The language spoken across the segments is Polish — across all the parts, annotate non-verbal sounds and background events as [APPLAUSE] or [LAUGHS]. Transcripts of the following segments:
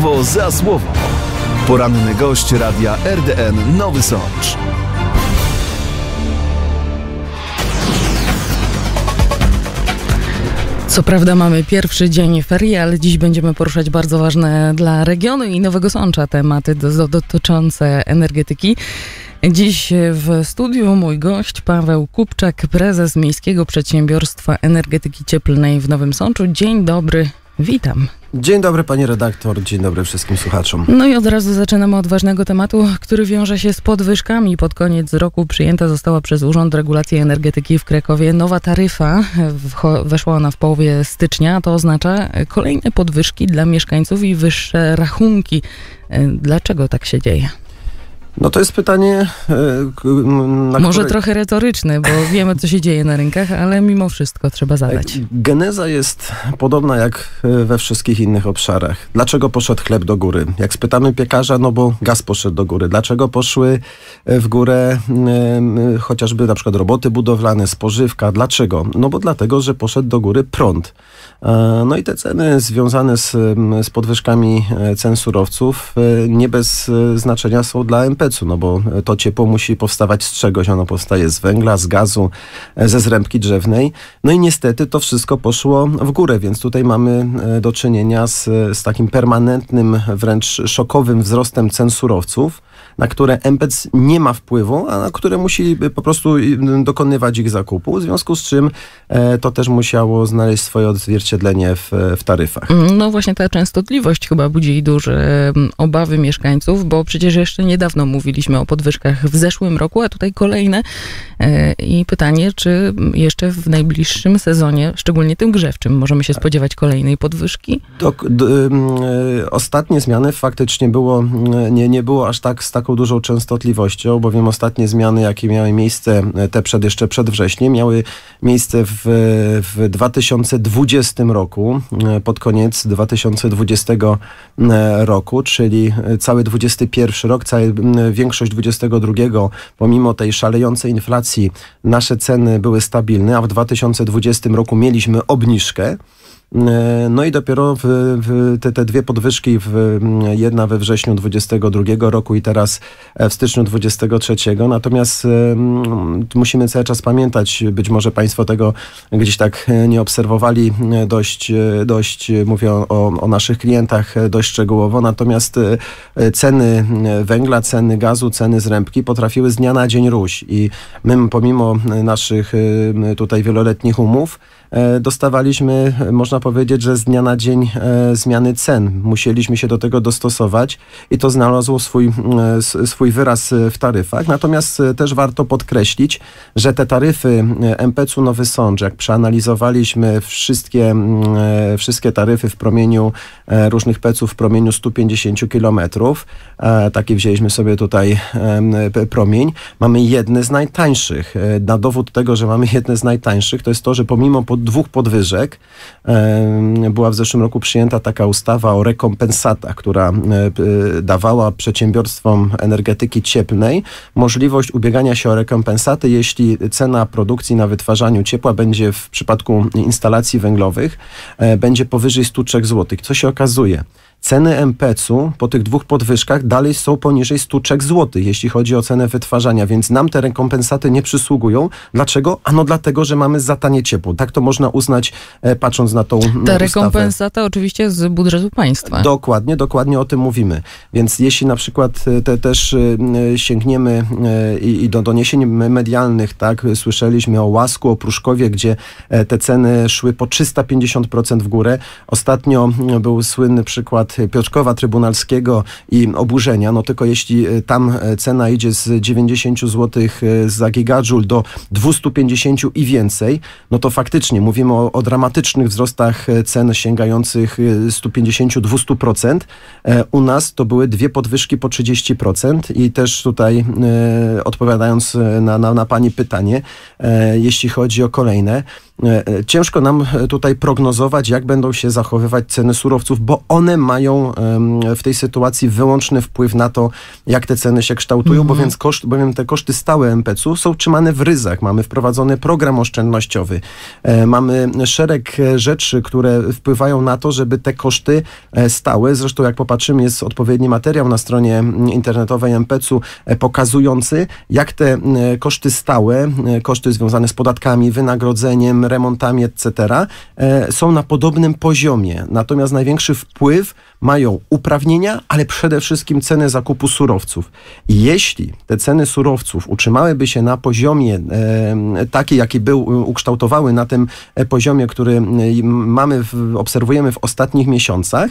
Słowo za słowo. Poranny gość radia RDN Nowy Sącz. Co prawda mamy pierwszy dzień ferii, ale dziś będziemy poruszać bardzo ważne dla regionu i Nowego Sącza tematy dotyczące energetyki. Dziś w studiu mój gość Paweł Kupczak, prezes Miejskiego Przedsiębiorstwa Energetyki Cieplnej w Nowym Sączu. Dzień dobry, witam. Dzień dobry pani redaktor, dzień dobry wszystkim słuchaczom. No i od razu zaczynamy od ważnego tematu, który wiąże się z podwyżkami. Pod koniec roku przyjęta została przez Urząd Regulacji Energetyki w Krakowie nowa taryfa. Weszła ona w połowie stycznia, to oznacza e, kolejne podwyżki dla mieszkańców i wyższe rachunki. E, dlaczego tak się dzieje? No to jest pytanie. E, Może które... trochę retoryczne, bo [LAUGHS] wiemy, co się dzieje na rynkach, ale mimo wszystko trzeba e, zadać. Geneza jest podobna jak e, we wszystkich innych obszarach. Dlaczego poszedł chleb do góry? Jak spytamy piekarza, no bo gaz poszedł do góry. Dlaczego poszły w górę chociażby na przykład roboty budowlane, spożywka? Dlaczego? No bo dlatego, że poszedł do góry prąd. No i te ceny związane z, z podwyżkami cen surowców nie bez znaczenia są dla MP no bo to ciepło musi powstawać z czegoś. Ono powstaje z węgla, z gazu, e, ze zrębki drzewnej. No i niestety to wszystko poszło w górę, więc tutaj mamy e, do czynienia z, e, z takim permanentnym, wręcz szokowym wzrostem cen surowców na które MPEC nie ma wpływu, a na które musi y, po prostu y, dokonywać ich zakupu, w związku z czym e, to też musiało znaleźć swoje odzwierciedlenie w, w taryfach. Mm, no właśnie ta częstotliwość chyba budzi duże obawy mieszkańców, bo przecież jeszcze niedawno mówiliśmy o podwyżkach w zeszłym roku, a tutaj kolejne. E, I pytanie, czy jeszcze w najbliższym sezonie, szczególnie tym grzewczym, możemy się spodziewać kolejnej podwyżki? E, ostatnie zmiany faktycznie było, nie, nie było aż tak z taką dużą częstotliwością, bowiem ostatnie zmiany, jakie miały miejsce e, te przed, jeszcze przed wrześniem, miały miejsce w, w 2020 roku, e, pod koniec 2020 e, roku, czyli cały 21 rok, cały, większość 22, pomimo tej szalejącej inflacji, nasze ceny były stabilne, a w 2020 roku mieliśmy obniżkę. E, no i dopiero w, w te, te, dwie podwyżki, w, jedna we wrześniu 2022 roku i teraz e, w styczniu 2023. Natomiast e, musimy cały czas pamiętać, być może Państwo tego gdzieś tak nie obserwowali dość, dość mówię o, o naszych klientach dość szczegółowo, natomiast ceny węgla, ceny gazu, ceny zrębki potrafiły z dnia na dzień róść i my pomimo naszych tutaj wieloletnich umów, E, dostawaliśmy, e, można powiedzieć, że z dnia na dzień e, zmiany cen. Musieliśmy się do tego dostosować i to znalazło swój, swój wyraz w taryfach. Natomiast też warto podkreślić, że te taryfy MPC-u Nowy Sąd, jak przeanalizowaliśmy wszystkie, wszystkie taryfy w promieniu różnych peców w promieniu 150 km, taki wzięliśmy sobie tutaj promień, mamy jedne z najtańszych. Na dowód tego, że mamy jedne z najtańszych, to jest to, że pomimo dwóch podwyżek była w zeszłym roku przyjęta taka ustawa o rekompensatach, która e, dawała przedsiębiorstwom energetyki cieplnej możliwość ubiegania się o rekompensaty, jeśli cena produkcji na wytwarzaniu ciepła będzie w przypadku instalacji węglowych e, będzie powyżej 103 zł. Co się okazuje? ceny MPC-u e po tych dwóch podwyżkach dalej są poniżej stuczek złotych, jeśli chodzi o cenę wytwarzania, więc nam te rekompensaty nie przysługują. Dlaczego? Ano dlatego, że mamy zatanie ciepło. Tak to można uznać, e, patrząc na tą Ta rekompensata oczywiście z budżetu państwa. Dokładnie, dokładnie o tym mówimy. Więc jeśli na przykład e, te też sięgniemy i, i do doniesień medialnych, tak, słyszeliśmy o Łasku, o Pruszkowie, gdzie te ceny szły po 350% w górę. Ostatnio mm, był słynny przykład przykład Piotrkowa Trybunalskiego i oburzenia, no tylko jeśli e, tam e, cena idzie z 90 zł e, za gigajoule do 250 i więcej, no to faktycznie mówimy o, o dramatycznych wzrostach cen sięgających 150-200%. U nas to były dwie podwyżki po 30% i też tutaj odpowiadając na, na, na Pani pytanie, jeśli chodzi o kolejne, E, e, ciężko nam e, tutaj prognozować, jak będą się zachowywać ceny surowców, bo one mają w tej sytuacji wyłączny wpływ na to, jak te ceny się kształtują, mm -hmm. bowiem, koszt, bowiem te koszty stałe MPC-u są trzymane w ryzach. Mamy wprowadzony program oszczędnościowy, mamy szereg rzeczy, które wpływają na to, żeby te koszty stałe, zresztą jak popatrzymy, jest odpowiedni materiał na stronie internetowej MPC-u pokazujący, jak te koszty stałe, koszty związane z podatkami, wynagrodzeniem, remontami, etc., e, są na podobnym poziomie. Natomiast największy wpływ mają uprawnienia, ale przede wszystkim ceny zakupu surowców. Jeśli te ceny surowców utrzymałyby się na poziomie e, taki, jaki był, e, ukształtowały na tym poziomie, który mamy, obserwujemy w ostatnich miesiącach,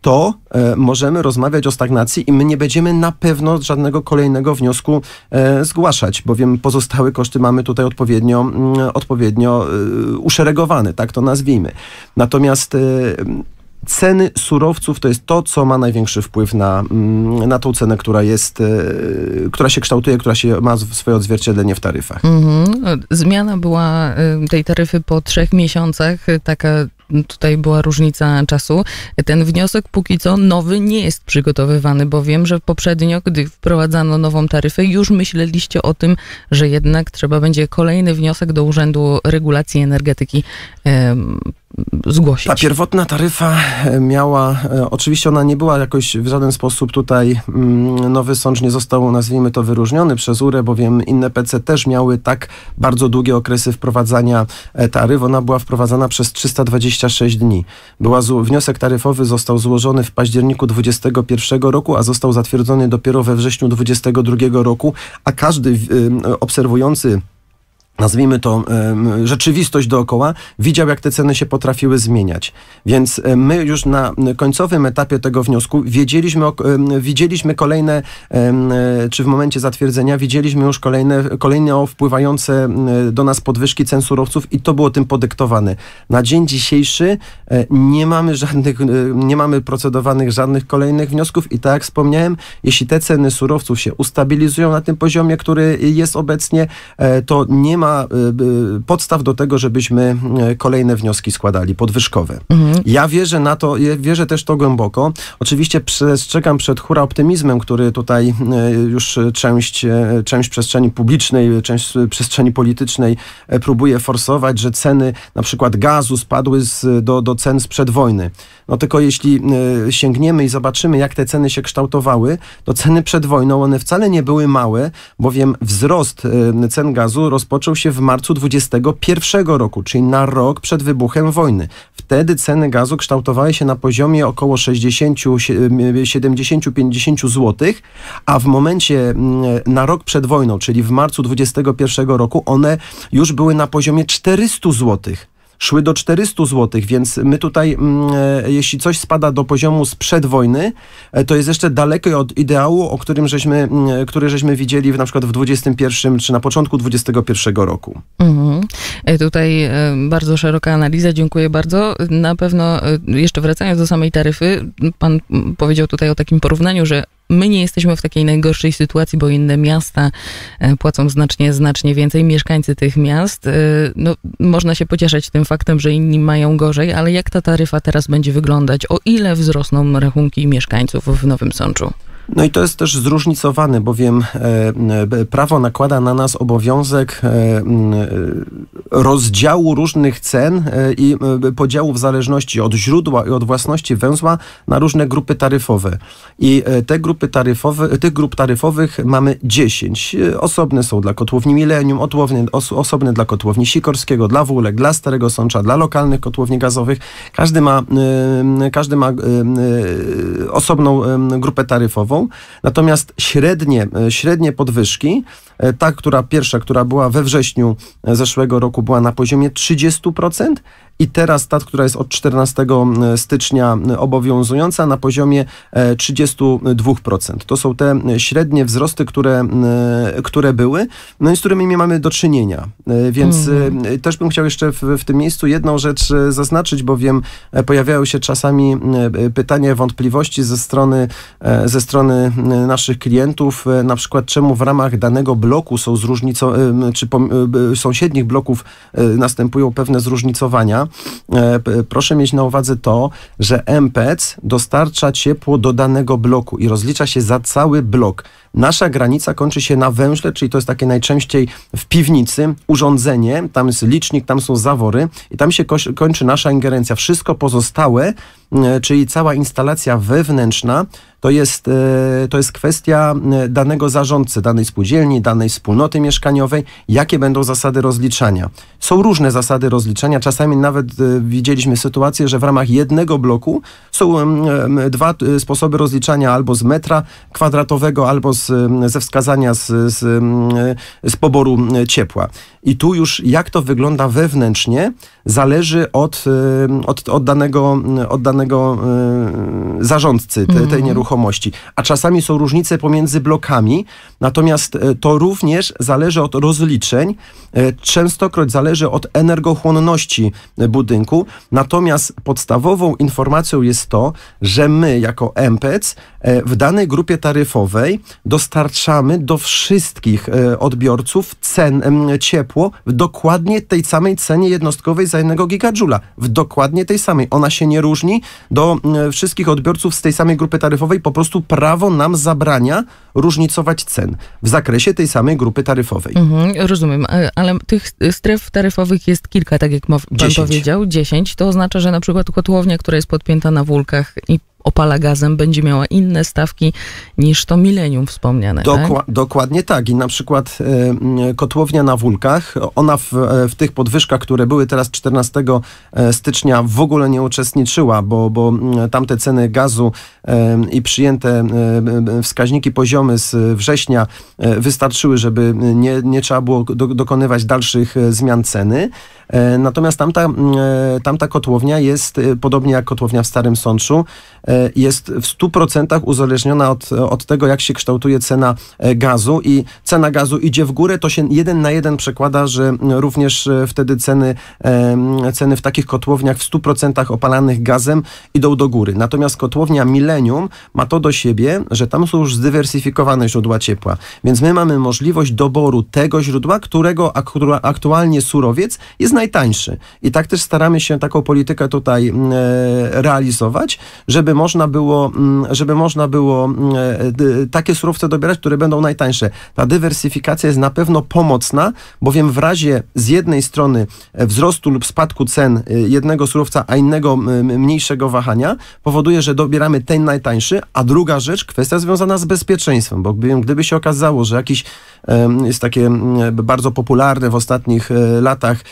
to e, możemy rozmawiać o stagnacji i my nie będziemy na pewno żadnego kolejnego wniosku e, zgłaszać, bowiem pozostałe koszty mamy tutaj odpowiednio, m, mm, odpowiednio e, uszeregowane, tak to nazwijmy. Natomiast e, ceny surowców to jest to, co ma największy wpływ na, mm, na tą cenę, która jest, e, która się kształtuje, która się ma swoje odzwierciedlenie w taryfach. Mhm. Zmiana była y, tej taryfy po trzech miesiącach, y, taka tutaj była różnica czasu. Ten wniosek póki co nowy nie jest przygotowywany, bo wiem, że poprzednio, gdy wprowadzano nową taryfę, już myśleliście o tym, że jednak trzeba będzie kolejny wniosek do Urzędu Regulacji Energetyki zgłosić. Ta pierwotna taryfa e, miała, e, oczywiście ona nie była jakoś w żaden sposób tutaj, mm, Nowy sąd nie został, nazwijmy to, wyróżniony przez URE, bowiem inne PC też miały tak bardzo długie okresy wprowadzania e, taryf. Ona była wprowadzana przez 326 dni. Była wniosek taryfowy został złożony w październiku 2021 roku, a został zatwierdzony dopiero we wrześniu 2022 roku, a każdy obserwujący nazwijmy to, rzeczywistość dookoła, widział, jak te ceny się potrafiły zmieniać. Więc my już na końcowym etapie tego wniosku wiedzieliśmy, widzieliśmy kolejne, e, czy w momencie zatwierdzenia, widzieliśmy już kolejne, kolejne wpływające do nas podwyżki cen surowców i to było tym podyktowane. Na dzień dzisiejszy e, nie mamy żadnych, e, nie mamy procedowanych żadnych kolejnych wniosków i tak jak wspomniałem, jeśli te ceny surowców się ustabilizują na tym poziomie, który jest obecnie, to nie ma ma y, y, podstaw do tego, żebyśmy y, kolejne wnioski składali, podwyżkowe. Mhm. Ja wierzę na to, wierzę też to głęboko. Oczywiście przestrzegam przed hura optymizmem, który tutaj już część, część przestrzeni publicznej, część przestrzeni politycznej e, próbuje forsować, że ceny na przykład gazu spadły z, do, do cen sprzed wojny. No tylko jeśli sięgniemy i zobaczymy, jak te ceny się kształtowały, to ceny przed wojną, one wcale nie były małe, bowiem wzrost cen gazu rozpoczął się w marcu 2021 roku, czyli na rok przed wybuchem wojny. Wtedy ceny gazu kształtowały się na poziomie około 60-70-50 zł, a w momencie mm, na rok przed wojną, czyli w marcu 2021 roku, one już były na poziomie 400 zł szły do 400 zł, więc my tutaj, mm, e, jeśli coś spada do poziomu sprzed wojny, e, to jest jeszcze daleko od ideału, o którym żeśmy, mm, e, który żeśmy widzieli w, na przykład w 21 czy na początku 21 roku. Mhm. Tutaj bardzo szeroka analiza, dziękuję bardzo. Na pewno jeszcze wracając do samej taryfy, pan powiedział tutaj o takim porównaniu, że My nie jesteśmy w takiej najgorszej sytuacji, bo inne miasta e, płacą znacznie, znacznie więcej. Mieszkańcy tych miast, e, no, można się pocieszać tym faktem, że inni mają gorzej, ale jak ta taryfa teraz będzie wyglądać? O ile wzrosną rachunki mieszkańców w Nowym Sączu? No i to jest też zróżnicowane, bowiem e, prawo nakłada na nas obowiązek e, e, rozdziału różnych cen i podziału w zależności od źródła i od własności węzła na różne grupy taryfowe. I te grupy taryfowe, tych grup taryfowych mamy 10. Osobne są dla kotłowni Milenium, osobne dla kotłowni Sikorskiego, dla Wólek, dla Starego Sącza, dla lokalnych kotłowni gazowych. Każdy ma, każdy ma osobną grupę taryfową natomiast średnie, e, średnie podwyżki E, ta, która pierwsza, która była we wrześniu zeszłego roku, była na poziomie 30% i teraz ta, która jest od 14 e, stycznia e, obowiązująca na poziomie 32%. To są te średnie wzrosty, które, które były, no i z którymi mamy do czynienia. Więc mm. też bym chciał jeszcze w, w, tym miejscu jedną rzecz zaznaczyć, bowiem pojawiają się czasami pytania, wątpliwości ze strony, ze strony naszych klientów, na przykład czemu w ramach danego bloku bloku są zróżnicowane, czy y, sąsiednich bloków y, następują pewne zróżnicowania, e, proszę mieć na uwadze to, że MPEC dostarcza ciepło do danego bloku i rozlicza się za cały blok. Nasza granica kończy się na węźle, czyli to jest takie najczęściej w piwnicy urządzenie, tam jest licznik, tam są zawory i tam się kończy nasza ingerencja. Wszystko pozostałe, y, czyli cała instalacja wewnętrzna, to jest, e, to jest kwestia e, danego zarządcy, danej spółdzielni, danej wspólnoty mieszkaniowej, jakie będą zasady rozliczania są różne zasady rozliczenia. Czasami nawet e, widzieliśmy sytuację, że w ramach jednego bloku są dwa e, sposoby rozliczania albo z metra kwadratowego, albo z, ze wskazania z, z, z poboru ciepła. I tu już jak to wygląda wewnętrznie, zależy od, e, od, od danego, od danego zarządcy te, tej mhm. nieruchomości. A czasami są różnice pomiędzy blokami, natomiast to również zależy od rozliczeń. Częstokroć zależy zależy od energochłonności budynku. Natomiast podstawową informacją jest to, że my jako MPEC e, w danej grupie taryfowej dostarczamy do wszystkich e, odbiorców cen, ciepło w dokładnie tej samej cenie jednostkowej za jednego gigajoula. W dokładnie tej samej. Ona się nie różni do wszystkich odbiorców z tej samej grupy taryfowej. Po prostu prawo nam zabrania różnicować cen w zakresie tej samej grupy taryfowej. Mhm, rozumiem, e, ale tych stref taryfowych jest kilka, tak jak pan 10. powiedział, 10. To oznacza, że na przykład kotłownia, która jest podpięta na wulkach i opala gazem, będzie miała inne stawki niż to milenium wspomniane. Tak? Dokła tak? Dokładnie tak. I na przykład e, kotłownia na wulkach, ona w, e, w, tych podwyżkach, które były teraz 14 e, stycznia, w ogóle nie uczestniczyła, bo, bo tamte ceny gazu i przyjęte wskaźniki poziomy z września wystarczyły, żeby nie, nie trzeba było do, dokonywać dalszych zmian ceny. Natomiast tamta, tamta kotłownia jest, podobnie jak kotłownia w Starym Sączu, jest w 100% uzależniona od, od tego, jak się kształtuje cena e, gazu i cena gazu idzie w górę, to się jeden na jeden przekłada, że również e, wtedy ceny, ceny w takich kotłowniach w 100% opalanych gazem idą do góry. Natomiast kotłownia Millennium ma to do siebie, że tam są już zdywersyfikowane źródła ciepła, więc my mamy możliwość doboru tego źródła, którego aktualnie surowiec jest najtańszy. I tak też staramy się taką politykę tutaj mm, e, realizować, żeby można było, żeby można było mm, mm, e, takie surowce dobierać, które będą najtańsze. Ta dywersyfikacja jest na pewno pomocna, bowiem w razie z jednej strony e, wzrostu lub spadku cen e, jednego surowca, a innego mniejszego wahania, powoduje, że dobieramy ten najtańszy, a druga rzecz, kwestia związana z bezpieczeństwem, bo gdyby się okazało, że jakiś jest takie bardzo popularne w ostatnich latach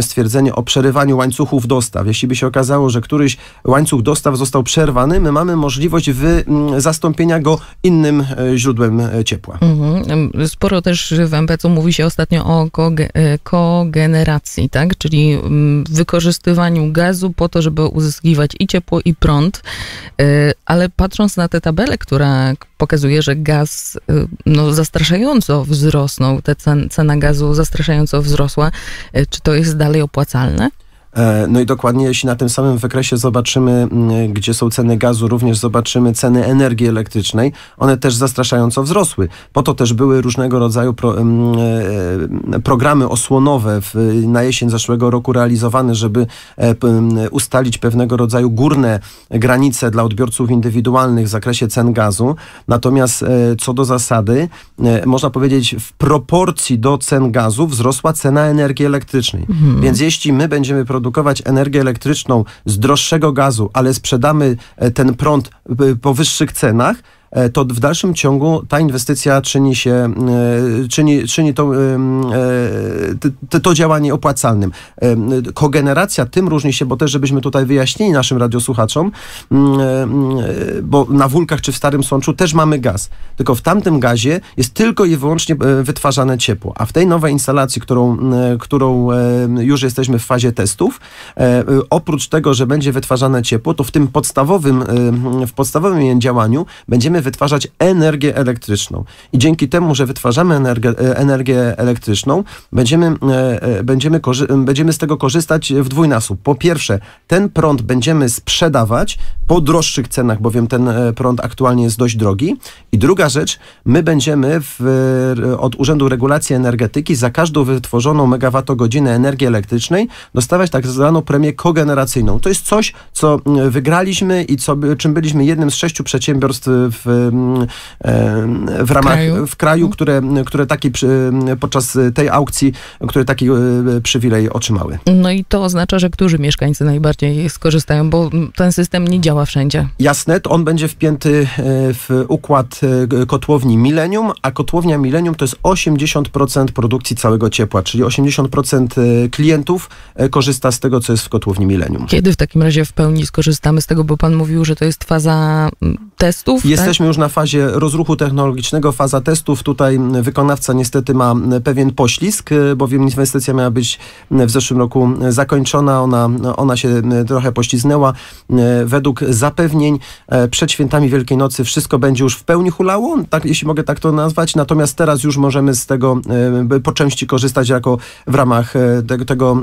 stwierdzenie o przerywaniu łańcuchów dostaw. Jeśli by się okazało, że któryś łańcuch dostaw został przerwany, my mamy możliwość wy, mm, zastąpienia go innym e, źródłem e, ciepła. Mhm. Sporo też w MPC mówi się ostatnio o e, kogeneracji, tak? czyli mm, wykorzystywaniu gazu po to, żeby uzyskiwać i ciepło, i prąd. Ale patrząc na tę tabelę, która pokazuje, że gaz no, zastraszająco wzrosnął, ta cena gazu zastraszająco wzrosła, czy to jest dalej opłacalne? E, no i dokładnie, jeśli na tym samym wykresie zobaczymy, gdzie są ceny gazu, również zobaczymy ceny energii elektrycznej, one też zastraszająco wzrosły. Po to też były różnego rodzaju pro, e, programy osłonowe w, na jesień zeszłego roku realizowane, żeby e, ustalić pewnego rodzaju górne granice dla odbiorców indywidualnych w zakresie cen gazu. Natomiast co do zasady, można powiedzieć, w proporcji do cen gazu wzrosła cena energii elektrycznej. Mhm. Więc jeśli my będziemy produkować produkować energię elektryczną z droższego gazu, ale sprzedamy e, ten prąd e, po wyższych cenach, E, to w dalszym ciągu ta inwestycja czyni się, e, czyni, czyni to, e, to, to działanie opłacalnym. Kogeneracja tym różni się, bo też żebyśmy tutaj wyjaśnili naszym radiosłuchaczom, mm, bo na Wulkach czy w Starym Sączu też mamy gaz, tylko w tamtym gazie jest tylko i wyłącznie wytwarzane ciepło, a w tej nowej instalacji, którą, którą już jesteśmy w fazie testów, oprócz tego, że będzie wytwarzane ciepło, to w tym podstawowym, w podstawowym działaniu będziemy wytwarzać energię elektryczną. I dzięki temu, że wytwarzamy energię, e, energię elektryczną, będziemy, e, e, będziemy, będziemy z tego korzystać w dwójnasób. Po pierwsze, ten prąd będziemy sprzedawać po droższych cenach, bowiem ten prąd aktualnie jest dość drogi. I druga rzecz, my będziemy w, od Urzędu Regulacji Energetyki za każdą wytworzoną megawattogodzinę energii elektrycznej dostawać tak zwaną premię kogeneracyjną. To jest coś, co wygraliśmy i co, czym byliśmy jednym z sześciu przedsiębiorstw w Mm, e, w, ramach kraju. w kraju, mhm. które, które taki przy, mm, podczas tej aukcji, które taki e, przywilej otrzymały. No i to oznacza, że którzy mieszkańcy najbardziej skorzystają, bo ten system nie działa wszędzie. Jasne, to on będzie wpięty e, w układ kotłowni Millennium, a kotłownia Millennium to jest 80% produkcji całego ciepła, czyli 80% klientów korzysta z tego, co jest w kotłowni Millennium. Kiedy w takim razie w pełni skorzystamy z tego, bo pan mówił, że to jest faza mm, testów? Jesteśmy tak? jesteśmy już na fazie rozruchu technologicznego, faza testów. Tutaj wykonawca niestety ma pewien poślizg, bowiem inwestycja miała być w zeszłym roku zakończona. Ona, ona się trochę pośliznęła. Według zapewnień e, przed świętami Wielkiej Nocy wszystko będzie już w pełni hulało, tak, jeśli mogę tak to nazwać. Natomiast teraz już możemy z tego e, po części korzystać jako w ramach e, tego, tego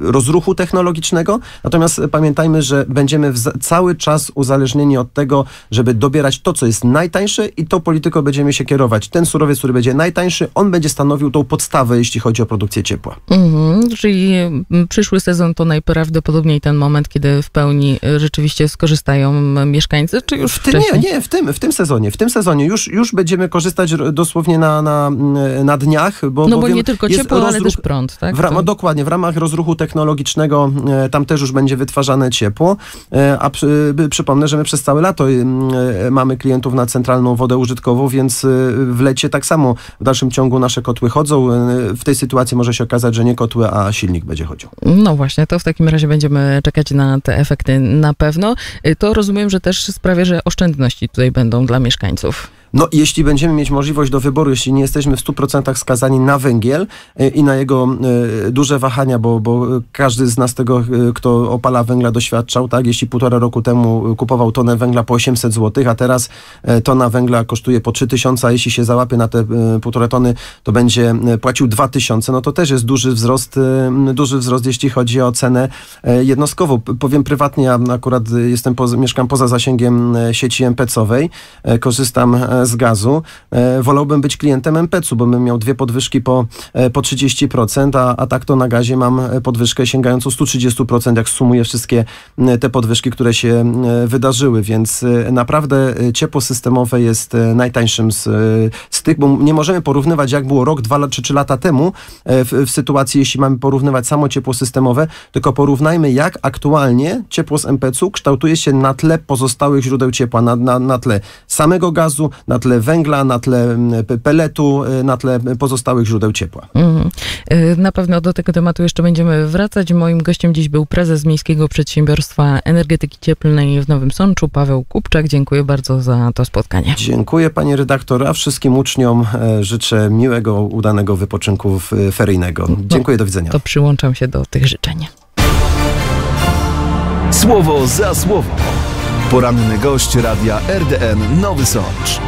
rozruchu technologicznego. Natomiast pamiętajmy, że będziemy cały czas uzależnieni od tego, żeby dobierać wybierać to, co jest najtańsze i tą polityką będziemy się kierować. Ten surowiec, który będzie najtańszy, on będzie stanowił tą podstawę, jeśli chodzi o produkcję ciepła. Mhm, czyli mm, przyszły sezon to najprawdopodobniej ten moment, kiedy w pełni y, rzeczywiście skorzystają mm, mieszkańcy, czy już w tym, wcześniej? Nie, nie, w tym, w tym sezonie. W tym sezonie już, już będziemy korzystać dosłownie na, na, mm, na dniach. Bo, no bo, nie tylko ciepło, rozruch, ale też prąd, tak? W ram, Dokładnie, w ramach rozruchu technologicznego e, tam też już będzie wytwarzane ciepło, e, a przy, przypomnę, że my przez całe lato e, mamy klientów na centralną wodę użytkową, więc y, w lecie tak samo w dalszym ciągu nasze kotły chodzą. Y, w tej sytuacji może się okazać, że nie kotły, a silnik będzie chodził. No właśnie, to w takim razie będziemy czekać na te efekty na pewno. Y, to rozumiem, że też sprawia, że oszczędności tutaj będą dla mieszkańców. No, jeśli będziemy mieć możliwość do wyboru, jeśli nie jesteśmy w 100% skazani na węgiel e, i na jego e, duże wahania, bo, bo e, każdy z nas tego, kto opala węgla, doświadczał, tak? Jeśli półtora roku temu kupował tonę węgla po 800 zł, a teraz tona węgla kosztuje po 3000, a jeśli się załapie na te półtora tony, to będzie płacił 2000, no to też jest duży wzrost, duży wzrost, jeśli chodzi o cenę jednostkową. Powiem prywatnie, ja akurat jestem, mieszkam poza zasięgiem sieci MPC-owej, korzystam z gazu. E, wolałbym być klientem MPC-u, bo bym miał dwie podwyżki po, e, po 30%, a, a tak to na gazie mam e, podwyżkę sięgającą 130%, jak sumuję wszystkie te podwyżki, które się wydarzyły, więc naprawdę ciepło systemowe jest najtańszym z, z tych, bo nie możemy porównywać, jak było rok, dwa czy trzy lata temu w, w sytuacji, jeśli mamy porównywać samo ciepło systemowe, tylko porównajmy, jak aktualnie ciepło z MPC-u kształtuje się na tle pozostałych źródeł ciepła, na, na, na tle samego gazu, na tle węgla, na tle mm, peletu, y, na tle pozostałych źródeł ciepła. Mhm. Y, na pewno do tego tematu jeszcze będziemy wracać. Moim gościem dziś był prezes Miejskiego Przedsiębiorstwa Energetyki Cieplnej w Nowym Sączu, Paweł Kupczak. Dziękuję bardzo za to spotkanie. Dziękuję pani redaktor, a wszystkim uczniom e, życzę miłego, udanego wypoczynku e, feryjnego. No, Dziękuję, no, do widzenia. To przyłączam się do tych życzeń. Słowo za słowo. Poranny gość radia RDN Nowy Sącz.